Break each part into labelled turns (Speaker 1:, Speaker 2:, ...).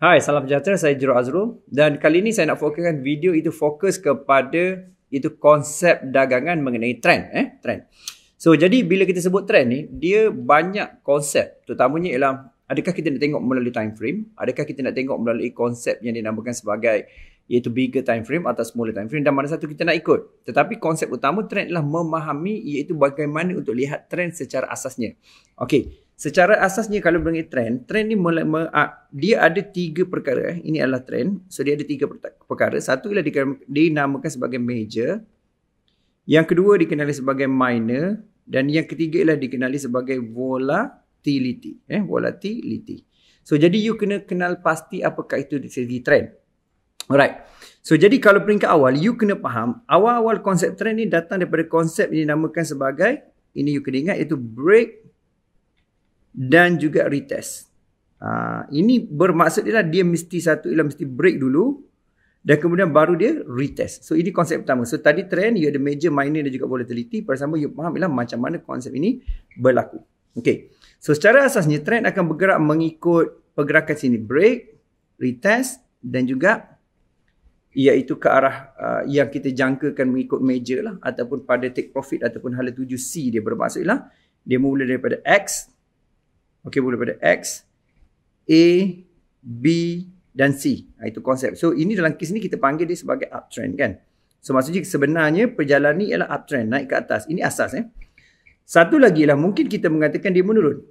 Speaker 1: Hai, salam sejahtera. Saya Jero Azrul dan kali ini saya nak fokuskan video itu fokus kepada itu konsep dagangan mengenai trend. Eh, trend. So, jadi bila kita sebut trend ni, dia banyak konsep. Terutamanya ialah adakah kita nak tengok melalui time frame? Adakah kita nak tengok melalui konsep yang dinamakan sebagai iaitu bigger time frame atau smaller time frame dan mana satu kita nak ikut. Tetapi konsep utama trend ialah memahami iaitu bagaimana untuk lihat trend secara asasnya. Okay, Secara asasnya kalau mengenai trend, trend ni mulai, dia ada tiga perkara. Eh. Ini adalah trend. So dia ada tiga perkara. Satu ialah dinamakan sebagai major. Yang kedua dikenali sebagai minor. Dan yang ketiga ialah dikenali sebagai volatility. Eh, volatility. So jadi you kena kenal pasti apakah itu di trend. Alright. So jadi kalau peringkat awal, you kena faham awal-awal konsep trend ni datang daripada konsep yang dinamakan sebagai ini you kena ingat iaitu break dan juga retest. Uh, ini bermaksud ialah dia mesti satu ialah mesti break dulu dan kemudian baru dia retest. So ini konsep pertama. So tadi trend you ada major minor dan juga volatility pertama you faham ialah macam mana konsep ini berlaku. Okay. So secara asasnya trend akan bergerak mengikut pergerakan sini break, retest dan juga iaitu ke arah uh, yang kita jangkakan mengikut major lah ataupun pada take profit ataupun hala tuju C dia bermaksud ialah dia mula daripada X Okey, daripada X, A, B dan C. Ha, itu konsep. So, ini dalam kes ni kita panggil dia sebagai uptrend kan. So, maksudnya sebenarnya perjalanan ni ialah uptrend, naik ke atas. Ini asas eh. Satu lagi ialah mungkin kita mengatakan dia menurun.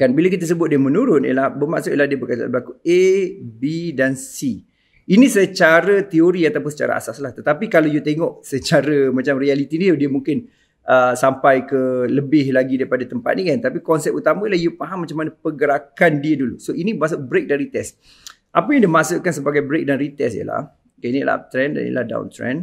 Speaker 1: Kan, bila kita sebut dia menurun ialah bermaksud ialah dia berlaku A, B dan C. Ini secara teori ataupun secara asas lah. Tetapi kalau you tengok secara macam reality dia, dia mungkin uh, sampai ke lebih lagi daripada tempat ni kan tapi konsep utama ialah you faham macam mana pergerakan dia dulu so ini maksud break dan retest apa yang dimaksudkan sebagai break dan retest ialah okay, ini adalah uptrend dan ini adalah downtrend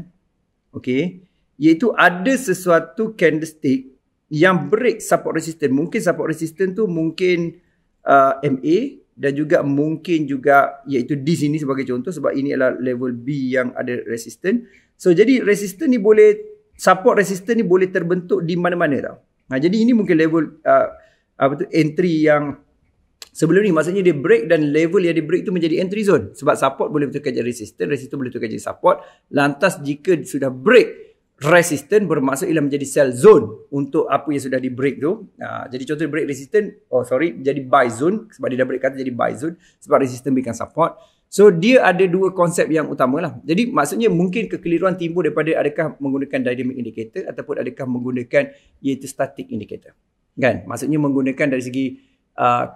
Speaker 1: okay iaitu ada sesuatu candlestick yang break support resistance mungkin support resistance tu mungkin uh, MA dan juga mungkin juga iaitu di sini sebagai contoh sebab ini adalah level B yang ada resistance. So jadi resistance ni boleh support resistor ni boleh terbentuk di mana-mana tau. Nah, ha, jadi ini mungkin level uh, apa tu entry yang sebelum ni maksudnya dia break dan level yang dia break tu menjadi entry zone sebab support boleh bertukar jadi resistor, resistor boleh bertukar jadi support. Lantas jika sudah break resistant bermaksud ialah menjadi sell zone untuk apa yang sudah di break tu. Uh, jadi contoh break resistant, oh sorry, jadi buy zone sebab dia dah break kata jadi buy zone sebab resistant bukan support. So dia ada dua konsep yang utama lah. Jadi maksudnya mungkin kekeliruan timbul daripada adakah menggunakan dynamic indicator ataupun adakah menggunakan iaitu static indicator. Kan? Maksudnya menggunakan dari segi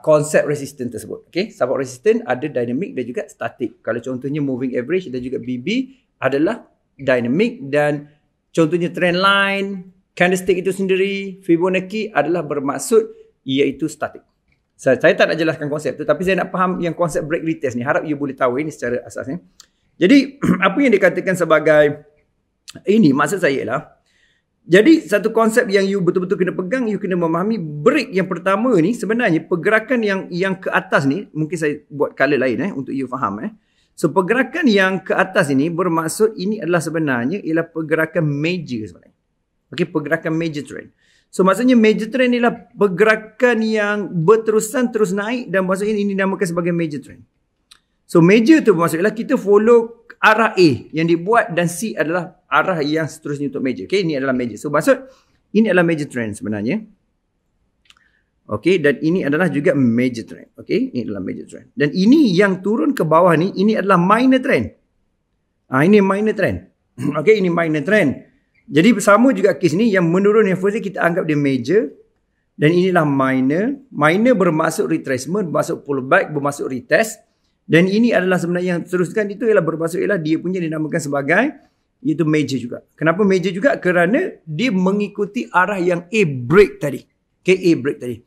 Speaker 1: konsep uh, resistance tersebut. Okey, Support resistant ada dynamic dan juga static. Kalau contohnya moving average dan juga BB adalah dynamic dan contohnya trend line, candlestick itu sendiri, Fibonacci adalah bermaksud iaitu static saya, saya tak nak jelaskan konsep tu tapi saya nak faham yang konsep break retest ni harap you boleh tahu ini secara asasnya jadi apa yang dikatakan sebagai ini maksud saya ialah jadi satu konsep yang you betul-betul kena pegang you kena memahami break yang pertama ni sebenarnya pergerakan yang yang ke atas ni mungkin saya buat color lain eh untuk you faham eh so pergerakan yang ke atas ini bermaksud ini adalah sebenarnya ialah pergerakan major sebenarnya okey pergerakan major trend So maksudnya major trend ialah pergerakan yang berterusan terus naik dan maksudnya ini dinamakan sebagai major trend. So major tu maksudnya kita follow arah A yang dibuat dan C adalah arah yang seterusnya untuk major. Okay, ini adalah major. So maksud ini adalah major trend sebenarnya. Okay, dan ini adalah juga major trend. Okay, ini adalah major trend. Dan ini yang turun ke bawah ni, ini adalah minor trend. Ah, ha, ini minor trend. okay, ini minor trend. Jadi sama juga kes ni yang menurun referensi kita anggap dia major dan inilah minor. Minor bermaksud retracement, bermaksud pullback, bermaksud retest. Dan ini adalah sebenarnya yang teruskan itu ialah bermaksud ialah dia punya dinamakan sebagai iaitu major juga. Kenapa major juga? Kerana dia mengikuti arah yang A break tadi. Okay, A break tadi.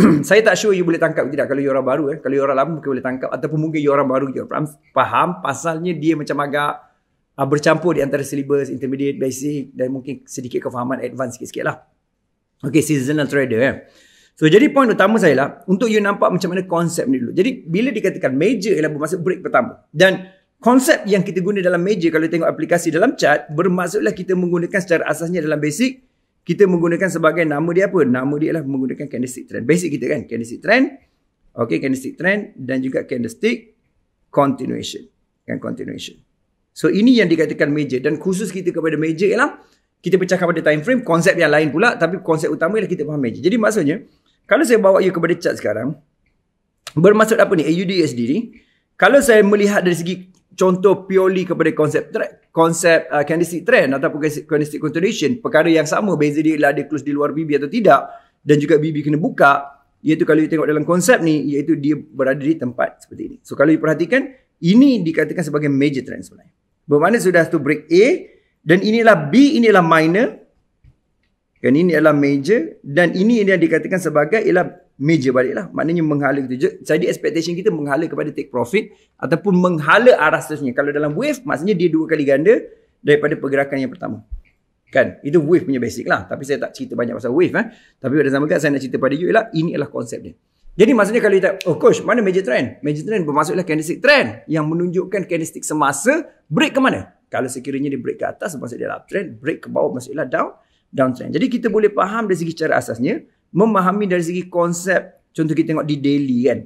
Speaker 1: saya tak sure you boleh tangkap tidak kalau you orang baru eh. Kalau you orang lama mungkin boleh tangkap ataupun mungkin you orang baru je. Faham pasalnya dia macam agak uh, bercampur di antara syllabus intermediate basic dan mungkin sedikit kefahaman advance sikit-sikit lah. Okay, seasonal trader eh. So, jadi poin utama saya lah, untuk you nampak macam mana konsep ni dulu. Jadi, bila dikatakan major ialah bermaksud break pertama. Dan konsep yang kita guna dalam major kalau tengok aplikasi dalam chart, bermaksudlah kita menggunakan secara asasnya dalam basic, kita menggunakan sebagai nama dia apa? Nama dia ialah menggunakan candlestick trend. Basic kita kan, candlestick trend. Okay, candlestick trend dan juga candlestick continuation. Kan, continuation. So ini yang dikatakan major dan khusus kita kepada major ialah kita bercakap pada time frame, konsep yang lain pula tapi konsep utama ialah kita faham major. Jadi maksudnya kalau saya bawa you kepada chart sekarang bermaksud apa ni AUDSD ni kalau saya melihat dari segi contoh purely kepada konsep trend, konsep uh, candlestick trend ataupun candlestick continuation perkara yang sama beza dia ialah ada close di luar BB atau tidak dan juga BB kena buka iaitu kalau you tengok dalam konsep ni iaitu dia berada di tempat seperti ini. So kalau you perhatikan ini dikatakan sebagai major trend sebenarnya. Bermakna sudah tu break A dan inilah B inilah minor dan ini adalah major dan ini yang dikatakan sebagai ialah major baliklah maknanya menghala itu jadi expectation kita menghala kepada take profit ataupun menghala arah seterusnya kalau dalam wave maksudnya dia dua kali ganda daripada pergerakan yang pertama kan itu wave punya basic lah tapi saya tak cerita banyak pasal wave eh tapi pada zaman kan saya nak cerita pada you ialah ini adalah konsep dia jadi maksudnya kalau kita, oh coach, mana major trend? Major trend bermaksudlah candlestick trend yang menunjukkan candlestick semasa break ke mana? Kalau sekiranya dia break ke atas, bermaksud dia uptrend. Break ke bawah, bermaksudlah down, downtrend. Jadi kita boleh faham dari segi cara asasnya, memahami dari segi konsep. Contoh kita tengok di daily kan.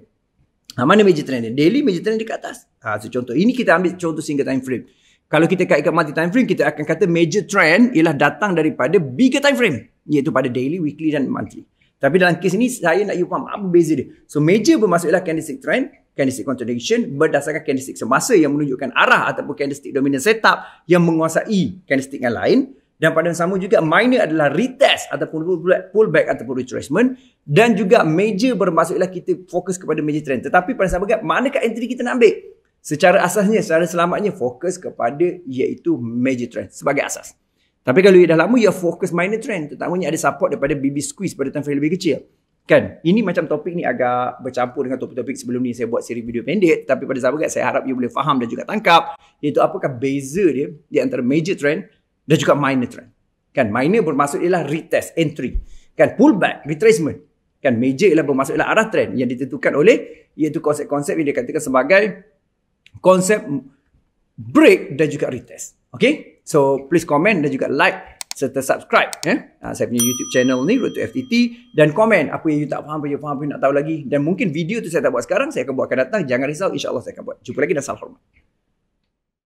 Speaker 1: Ha, mana major trend dia? Daily major trend dia ke atas. Ha, so contoh, ini kita ambil contoh single time frame. Kalau kita kaitkan multi time frame, kita akan kata major trend ialah datang daripada bigger time frame. Iaitu pada daily, weekly dan monthly. Tapi dalam kes ni saya nak you faham apa beza dia. So major bermaksudlah candlestick trend, candlestick contradiction berdasarkan candlestick semasa yang menunjukkan arah ataupun candlestick dominant setup yang menguasai candlestick yang lain. Dan pada yang sama juga minor adalah retest ataupun pullback ataupun retracement. Dan juga major bermaksudlah kita fokus kepada major trend. Tetapi pada sama juga manakah entry kita nak ambil? Secara asasnya, secara selamatnya fokus kepada iaitu major trend sebagai asas. Tapi kalau you dah lama, you fokus minor trend. Terutamanya ada support daripada BB Squeeze pada time frame lebih kecil. Kan? Ini macam topik ni agak bercampur dengan topik-topik sebelum ni. Saya buat siri video pendek. Tapi pada siapa kan, saya harap you boleh faham dan juga tangkap. Iaitu apakah beza dia di antara major trend dan juga minor trend. Kan? Minor bermaksud ialah retest, entry. Kan? Pullback, retracement. Kan? Major ialah bermaksud ialah arah trend yang ditentukan oleh iaitu konsep-konsep yang dikatakan sebagai konsep break dan juga retest. Okay? So please comment dan juga like serta subscribe eh? saya punya YouTube channel ni Road to FTT dan komen apa yang you tak faham apa yang you faham apa yang you nak tahu lagi dan mungkin video tu saya tak buat sekarang saya akan buat akan datang jangan risau insyaAllah saya akan buat jumpa lagi dan salam hormat